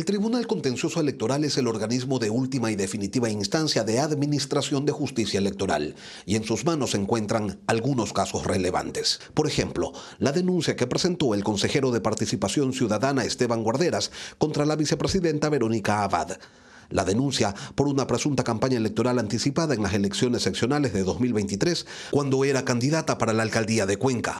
El Tribunal Contencioso Electoral es el organismo de última y definitiva instancia de administración de justicia electoral y en sus manos se encuentran algunos casos relevantes. Por ejemplo, la denuncia que presentó el consejero de Participación Ciudadana Esteban Guarderas contra la vicepresidenta Verónica Abad. La denuncia por una presunta campaña electoral anticipada en las elecciones seccionales de 2023, cuando era candidata para la alcaldía de Cuenca.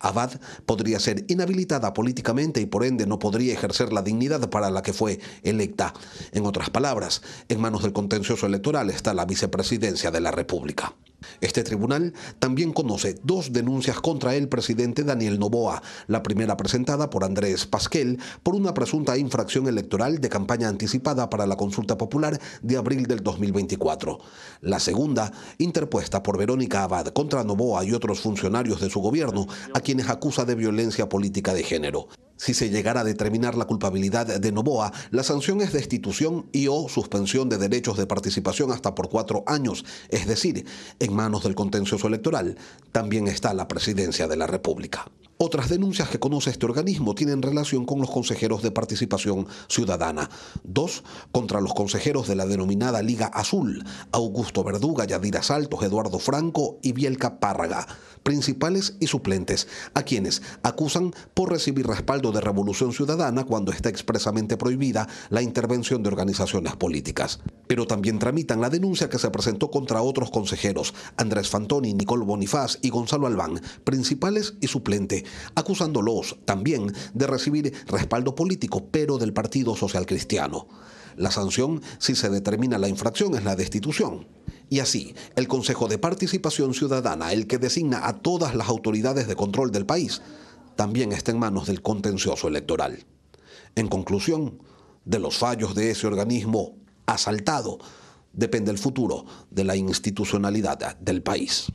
Abad podría ser inhabilitada políticamente y por ende no podría ejercer la dignidad para la que fue electa. En otras palabras, en manos del contencioso electoral está la vicepresidencia de la República. Este tribunal también conoce dos denuncias contra el presidente Daniel Novoa, la primera presentada por Andrés Pasquel por una presunta infracción electoral de campaña anticipada para la consulta popular de abril del 2024. La segunda, interpuesta por Verónica Abad contra Novoa y otros funcionarios de su gobierno, a quienes acusa de violencia política de género. Si se llegara a determinar la culpabilidad de Novoa, la sanción es destitución y o suspensión de derechos de participación hasta por cuatro años, es decir, en manos del contencioso electoral también está la presidencia de la República. Otras denuncias que conoce este organismo tienen relación con los consejeros de participación ciudadana. Dos, contra los consejeros de la denominada Liga Azul, Augusto Verduga, Yadira Saltos, Eduardo Franco y Bielka Párraga, principales y suplentes, a quienes acusan por recibir respaldo de Revolución Ciudadana cuando está expresamente prohibida la intervención de organizaciones políticas pero también tramitan la denuncia que se presentó contra otros consejeros, Andrés Fantoni, Nicole Bonifaz y Gonzalo Albán, principales y suplente, acusándolos también de recibir respaldo político, pero del Partido Social Cristiano. La sanción, si se determina la infracción, es la destitución. Y así, el Consejo de Participación Ciudadana, el que designa a todas las autoridades de control del país, también está en manos del contencioso electoral. En conclusión, de los fallos de ese organismo asaltado. Depende el futuro de la institucionalidad del país.